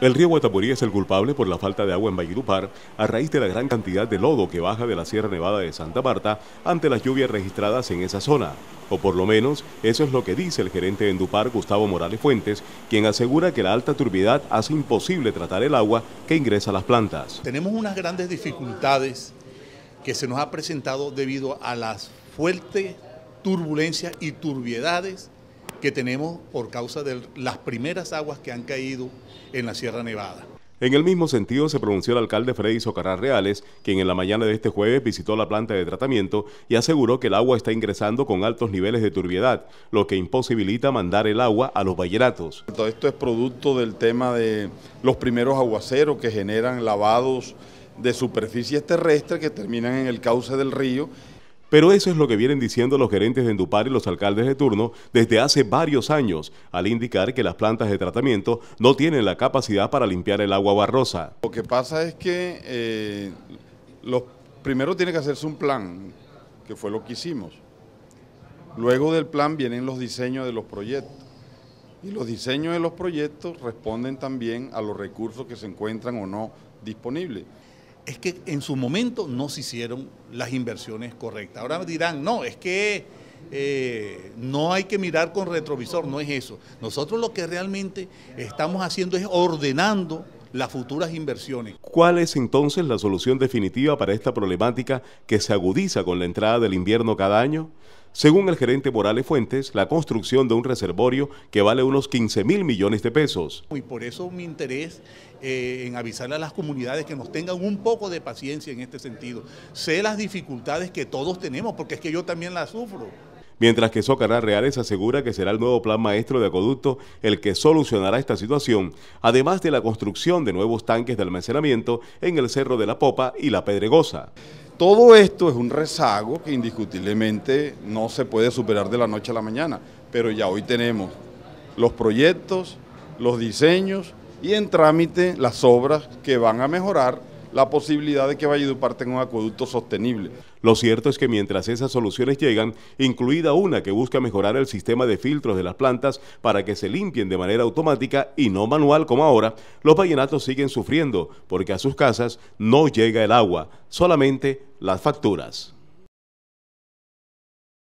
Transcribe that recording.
El río Guatapurí es el culpable por la falta de agua en Vallirupar, a raíz de la gran cantidad de lodo que baja de la Sierra Nevada de Santa Marta ante las lluvias registradas en esa zona. O por lo menos eso es lo que dice el gerente de Endupar, Gustavo Morales Fuentes, quien asegura que la alta turbiedad hace imposible tratar el agua que ingresa a las plantas. Tenemos unas grandes dificultades que se nos ha presentado debido a las fuertes turbulencias y turbiedades que tenemos por causa de las primeras aguas que han caído en la Sierra Nevada. En el mismo sentido se pronunció el alcalde Freddy Socarrá Reales, quien en la mañana de este jueves visitó la planta de tratamiento y aseguró que el agua está ingresando con altos niveles de turbiedad, lo que imposibilita mandar el agua a los valleratos. Todo esto es producto del tema de los primeros aguaceros que generan lavados de superficies terrestres que terminan en el cauce del río pero eso es lo que vienen diciendo los gerentes de Endupar y los alcaldes de turno desde hace varios años, al indicar que las plantas de tratamiento no tienen la capacidad para limpiar el agua barrosa. Lo que pasa es que eh, primero tiene que hacerse un plan, que fue lo que hicimos. Luego del plan vienen los diseños de los proyectos. Y los diseños de los proyectos responden también a los recursos que se encuentran o no disponibles es que en su momento no se hicieron las inversiones correctas. Ahora dirán, no, es que eh, no hay que mirar con retrovisor, no es eso. Nosotros lo que realmente estamos haciendo es ordenando las futuras inversiones. ¿Cuál es entonces la solución definitiva para esta problemática que se agudiza con la entrada del invierno cada año? Según el gerente Morales Fuentes, la construcción de un reservorio que vale unos 15 mil millones de pesos. Y por eso mi interés eh, en avisarle a las comunidades que nos tengan un poco de paciencia en este sentido. Sé las dificultades que todos tenemos, porque es que yo también las sufro mientras que Socarral Reales asegura que será el nuevo plan maestro de acueducto el que solucionará esta situación, además de la construcción de nuevos tanques de almacenamiento en el Cerro de la Popa y la Pedregosa. Todo esto es un rezago que indiscutiblemente no se puede superar de la noche a la mañana, pero ya hoy tenemos los proyectos, los diseños y en trámite las obras que van a mejorar la posibilidad de que Valledupar tenga un acueducto sostenible. Lo cierto es que mientras esas soluciones llegan, incluida una que busca mejorar el sistema de filtros de las plantas para que se limpien de manera automática y no manual como ahora, los vallenatos siguen sufriendo porque a sus casas no llega el agua, solamente las facturas.